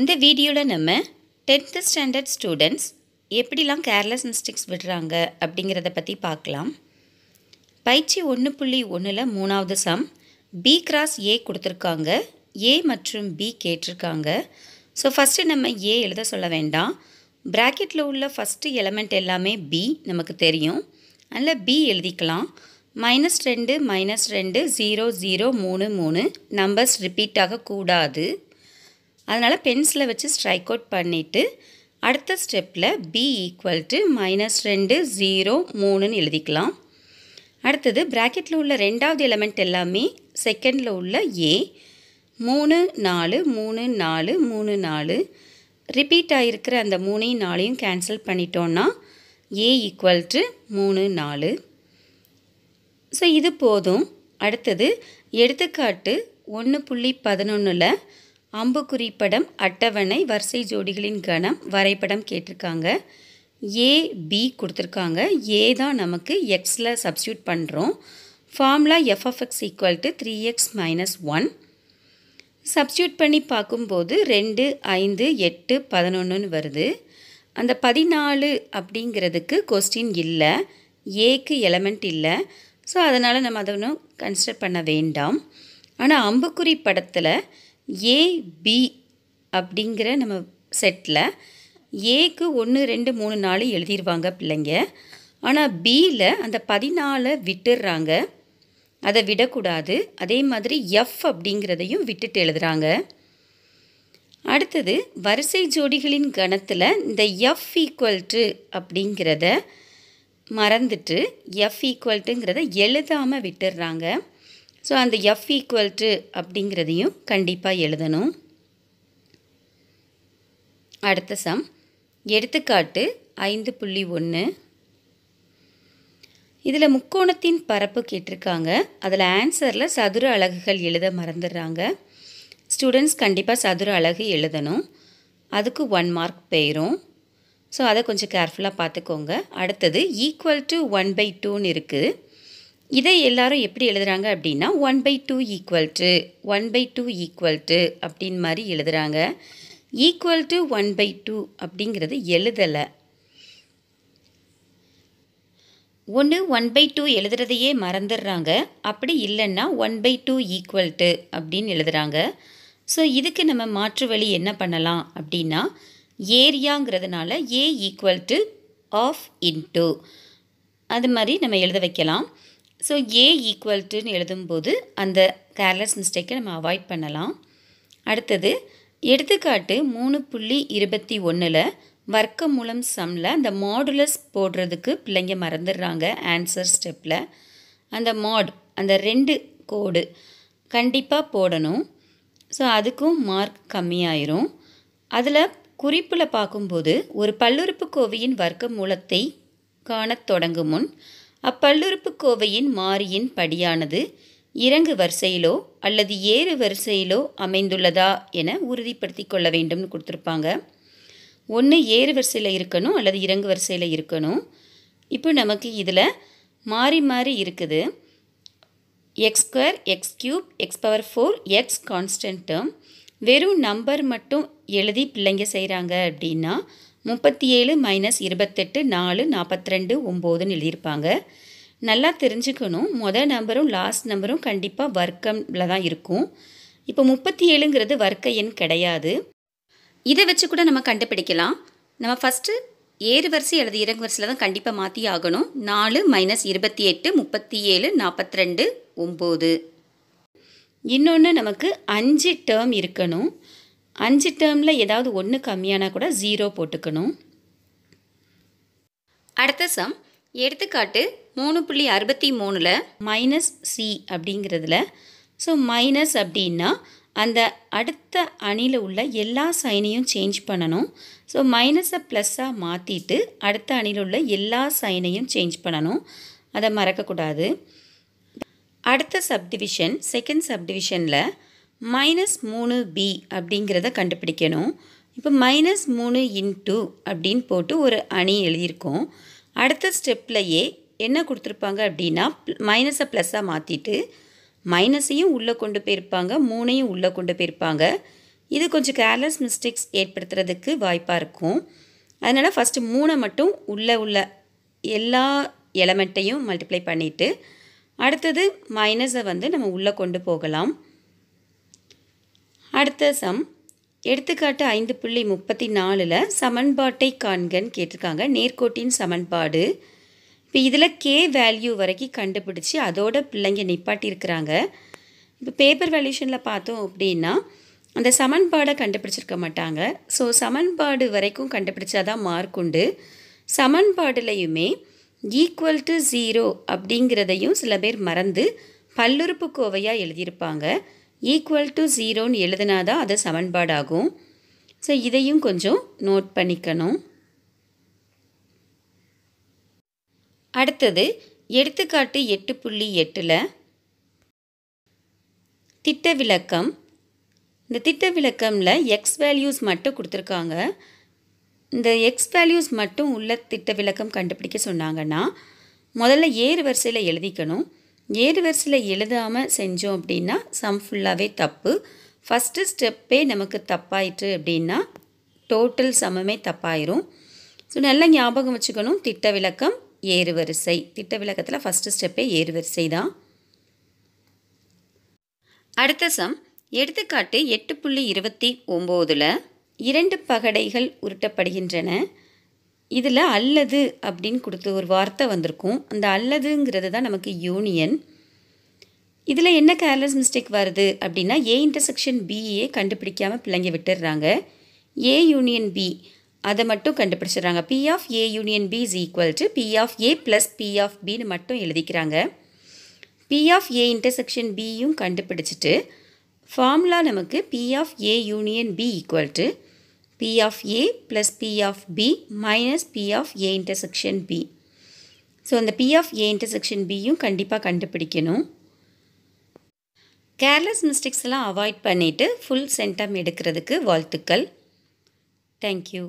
இந்த வீடியோவில் நம்ம டென்த்து ஸ்டாண்டர்ட் ஸ்டூடெண்ட்ஸ் எப்படிலாம் கேர்லெஸ் மிஸ்டேக்ஸ் விடுறாங்க அப்படிங்கிறத பற்றி பார்க்கலாம் பயிற்சி ஒன்று புள்ளி ஒன்றில் மூணாவது சம் பி கிராஸ் ஏ கொடுத்துருக்காங்க ஏ மற்றும் பி கேட்டிருக்காங்க ஸோ ஃபஸ்ட்டு நம்ம ஏ எழுத சொல்ல வேண்டாம் ப்ராக்கெட்டில் உள்ள ஃபஸ்ட்டு எலமெண்ட் எல்லாமே பி நமக்கு தெரியும் அதில் பி எழுதிக்கலாம் மைனஸ் ரெண்டு மைனஸ் ரெண்டு ஜீரோ ஜீரோ மூணு மூணு நம்பர்ஸ் ரிப்பீட்டாக கூடாது அதனால் பென்சிலை வச்சு ஸ்ட்ரைக் அவுட் பண்ணிவிட்டு அடுத்த ஸ்டெப்பில் பி ஈக்குவல் டு மைனஸ் ரெண்டு ஜீரோ மூணுன்னு எழுதிக்கலாம் அடுத்தது ப்ராக்கெட்டில் உள்ள ரெண்டாவது எலமெண்ட் எல்லாமே செகண்டில் உள்ள ஏ மூணு நாலு மூணு நாலு மூணு நாலு ரிப்பீட் ஆகிருக்கிற அந்த மூணையும் நாளையும் கேன்சல் பண்ணிட்டோன்னா ஏ ஈக்குவல் டு மூணு நாலு ஸோ இது போதும் அடுத்தது எடுத்துக்காட்டு ஒன்று புள்ளி பதினொன்றில் அம்புக்குறி படம் அட்டவணை வரிசை ஜோடிகளின் கணம் வரைபடம் கேட்டிருக்காங்க ஏ பி கொடுத்துருக்காங்க ஏ தான் நமக்கு எக்ஸில் சப்ஸ்டியூட் பண்ணுறோம் formula F of X equal to three X minus one substitute பண்ணி பார்க்கும்போது ரெண்டு ஐந்து எட்டு பதினொன்றுன்னு வருது அந்த பதினாலு அப்படிங்கிறதுக்கு கொஸ்டின் இல்லை ஏக்கு எலமெண்ட் இல்லை ஸோ அதனால் நம்ம அதை ஒன்றும் கன்சிடர் பண்ண வேண்டாம் ஆனால் அம்புக்குறி படத்தில் ஏபி அப்படிங்கிற நம்ம செட்டில் ஏக்கு ஒன்று ரெண்டு மூணு நாலு எழுதிடுவாங்க பிள்ளைங்க ஆனால் பியில் அந்த பதினாலை விட்டுடுறாங்க அதை விடக்கூடாது அதே மாதிரி எஃப் அப்படிங்கிறதையும் விட்டுட்டு எழுதுகிறாங்க அடுத்தது வரிசை ஜோடிகளின் கணத்தில் இந்த எஃப் ஈக்குவல் டு அப்படிங்கிறத மறந்துட்டு எஃப் ஈக்குவல்ட்டுங்கிறத எழுதாமல் விட்டுடுறாங்க ஸோ அந்த எஃப் ஈக்குவல் டு அப்படிங்கிறதையும் கண்டிப்பாக எழுதணும் அடுத்த சம் எடுத்துக்காட்டு ஐந்து புள்ளி ஒன்று இதில் முக்கோணத்தின் பரப்பு கேட்டிருக்காங்க அதில் ஆன்சரில் சதுர அலகுகள் எழுத மறந்துடுறாங்க ஸ்டூடெண்ட்ஸ் கண்டிப்பாக சதுர அலகு எழுதணும் அதுக்கு ஒன் மார்க் போயிடும் ஸோ அதை கொஞ்சம் கேர்ஃபுல்லாக பார்த்துக்கோங்க அடுத்தது ஈக்குவல் டு ஒன் பை டூன்னு இருக்குது இதை எல்லாரும் எப்படி எழுதுகிறாங்க அப்படின்னா one by two equal to one by two equal to அப்படின்னு மாதிரி எழுதுகிறாங்க equal to one by two அப்படிங்கிறது எழுதலை ஒன்று ஒன் பை டூ எழுதுறதையே மறந்துடுறாங்க அப்படி இல்லைன்னா one by two equal to அப்படின்னு எழுதுகிறாங்க ஸோ இதுக்கு நம்ம மாற்று வழி என்ன பண்ணலாம் அப்படின்னா ஏரியாங்கிறதுனால A equal to half into அது மாதிரி நம்ம எழுத வைக்கலாம் ஸோ ஏ ஈக்குவல் டுன்னு எழுதும்போது அந்த கேர்லெஸ் மிஸ்டேக்கை நம்ம அவாய்ட் பண்ணலாம் அடுத்தது எடுத்துக்காட்டு மூணு புள்ளி இருபத்தி ஒன்றில் வர்க்க மூலம் சம்மில் அந்த மாடுலஸ் போடுறதுக்கு பிள்ளைங்க மறந்துடுறாங்க ஆன்சர் ஸ்டெப்பில் அந்த மாட் அந்த ரெண்டு கோடு கண்டிப்பாக போடணும் ஸோ அதுக்கும் மார்க் கம்மியாயிரும் அதில் குறிப்பில் பார்க்கும்போது ஒரு பல்லுறுப்பு கோவையின் வர்க்க மூலத்தை காணத் தொடங்கும் முன் அப்பல்லுறுப்பு கோவையின் மாறியின் படியானது இறங்கு வரிசையிலோ அல்லது ஏறு வரிசையிலோ அமைந்துள்ளதா என உறுதிப்படுத்தி கொள்ள வேண்டும்னு கொடுத்துருப்பாங்க ஒன்று ஏறு வரிசையில் இருக்கணும் அல்லது இறங்கு வரிசையில் இருக்கணும் இப்போ நமக்கு இதில் மாறி மாறி இருக்குது X square X cube X power four X constant term வெறும் நம்பர் மட்டும் எழுதி பிள்ளைங்க செய்கிறாங்க அப்படின்னா முப்பத்தி ஏழு மைனஸ் இருபத்தெட்டு நாலு நாற்பத்திரெண்டு ஒம்போதுன்னு எழுதியிருப்பாங்க நல்லா தெரிஞ்சுக்கணும் மொதல் நம்பரும் லாஸ்ட் நம்பரும் கண்டிப்பாக வர்க்கமில் தான் இருக்கும் இப்போ முப்பத்தி ஏழுங்கிறது வர்க்க எண் கிடையாது இதை வச்சு கூட நம்ம கண்டுபிடிக்கலாம் நம்ம ஃபஸ்ட்டு ஏறு வரிசை அல்லது இறங்கு வரிசையில் தான் கண்டிப்பாக மாற்றி ஆகணும் நாலு மைனஸ் இருபத்தி எட்டு முப்பத்தி ஏழு நாற்பத்தி ரெண்டு ஒம்பது இன்னொன்று நமக்கு அஞ்சு டேர்ம் இருக்கணும் அஞ்சு டேர்மில் ஏதாவது ஒன்று கம்மியானா கூட ஜீரோ போட்டுக்கணும் அடுத்த சம் எடுத்துக்காட்டு மூணு புள்ளி அறுபத்தி மூணில் மைனஸ் சி அப்படிங்கிறதுல ஸோ மைனஸ் அப்படின்னா அந்த அடுத்த அணியில் உள்ள எல்லா சைனையும் சேஞ்ச் பண்ணணும் ஸோ மைனஸை ப்ளஸ்ஸாக மாற்றிட்டு அடுத்த அணியில் உள்ள எல்லா சைனையும் சேஞ்ச் பண்ணணும் அதை மறக்கக்கூடாது அடுத்த சப்டிவிஷன் செகண்ட் சப்டிவிஷனில் மைனஸ் மூணு பி அப்படிங்கிறத கண்டுபிடிக்கணும் இப்போ மைனஸ் மூணு இன்ட்டு அப்படின்னு போட்டு ஒரு அணி எழுதியிருக்கோம் அடுத்த ஸ்டெப்லையே என்ன கொடுத்துருப்பாங்க அப்படின்னா மைனஸை ப்ளஸ்ஸாக மாற்றிட்டு மைனஸையும் உள்ளே கொண்டு போயிருப்பாங்க மூணையும் உள்ளே கொண்டு போயிருப்பாங்க இது கொஞ்சம் கேர்லெஸ் மிஸ்டேக்ஸ் ஏற்படுத்துறதுக்கு வாய்ப்பாக இருக்கும் அதனால் ஃபஸ்ட்டு மூணை மட்டும் உள்ளே உள்ள எல்லா எலமெண்ட்டையும் மல்டிப்ளை பண்ணிவிட்டு அடுத்தது மைனஸை வந்து நம்ம உள்ளே கொண்டு போகலாம் அடுத்த சம் எடுத்துக்காட்டு ஐந்து புள்ளி முப்பத்தி நாலில் சமன்பாட்டை காண்கன்னு கேட்டிருக்காங்க நேர்கோட்டின் சமன்பாடு இப்போ இதில் கே வேல்யூ வரைக்கும் கண்டுபிடிச்சி அதோட பிள்ளைங்க நிப்பாட்டியிருக்கிறாங்க இப்போ பேப்பர் வேல்யூஷனில் பார்த்தோம் அப்படின்னா அந்த சமன்பாடை கண்டுபிடிச்சிருக்க மாட்டாங்க ஸோ சமன்பாடு வரைக்கும் கண்டுபிடிச்சா தான் மார்க் உண்டு சமன்பாடுலையுமே ஈக்குவல் டு ஜீரோ அப்படிங்கிறதையும் சில பேர் மறந்து பல்லுறுப்பு கோவையாக எழுதியிருப்பாங்க ஈக்குவல் டு ஜீரோன்னு எழுதினாதான் அது சமன்பாடாகும் ஸோ இதையும் கொஞ்சம் நோட் பண்ணிக்கணும் அடுத்தது எடுத்துக்காட்டு எட்டு புள்ளி எட்டில் திட்ட விளக்கம் இந்த திட்ட விளக்கமில் எக்ஸ் வேல்யூஸ் மட்டும் கொடுத்துருக்காங்க இந்த எக்ஸ் வேல்யூஸ் மட்டும் உள்ள திட்ட விளக்கம் கண்டுபிடிக்க சொன்னாங்கன்னா முதல்ல ஏறு வரிசையில் எழுதிக்கணும் வரிசையில் எழுதாமல் செஞ்சோம் அப்படின்னா சம் ஃபுல்லாகவே தப்பு ஃபஸ்ட்டு ஸ்டெப்பே நமக்கு தப்பாயிட்டு அப்படின்னா டோட்டல் சமமே தப்பாயிரும் ஸோ நல்லா ஞாபகம் வச்சுக்கணும் திட்ட விளக்கம் ஏறுவரிசை திட்ட விளக்கத்தில் ஃபஸ்ட்டு ஸ்டெப்பே ஏறுவரிசை தான் அடுத்த சம் எடுத்துக்காட்டு எட்டு புள்ளி இருபத்தி ஒம்போதில் இரண்டு பகடைகள் உருட்டப்படுகின்றன இதில் அல்லது அப்படின்னு கொடுத்து ஒரு வார்த்தை வந்திருக்கும் அந்த அல்லதுங்கிறது தான் நமக்கு யூனியன் இதில் என்ன கேர்லெஸ் மிஸ்டேக் வருது அப்படின்னா ஏ இன்டர்செக்ஷன் பிஏ கண்டுபிடிக்காமல் பிள்ளைங்க விட்டுடுறாங்க ஏ யூனியன் பி அதை மட்டும் கண்டுபிடிச்சிடுறாங்க P of A union B is equal to P of A plus P of பின்னு மட்டும் எழுதிக்கிறாங்க பி ஆஃப் ஏ இன்டர்செக்ஷன் பியும் கண்டுபிடிச்சிட்டு ஃபார்முலா நமக்கு P of A union B equal to P of A plus P of B minus P of A intersection B. So, இந்த P of A intersection Bயும் கண்டிப்பாக கண்டுபிடிக்கணும் கேர்லெஸ் மிஸ்டேக்ஸ் எல்லாம் avoid பண்ணிவிட்டு full centum எடுக்கிறதுக்கு Thank you.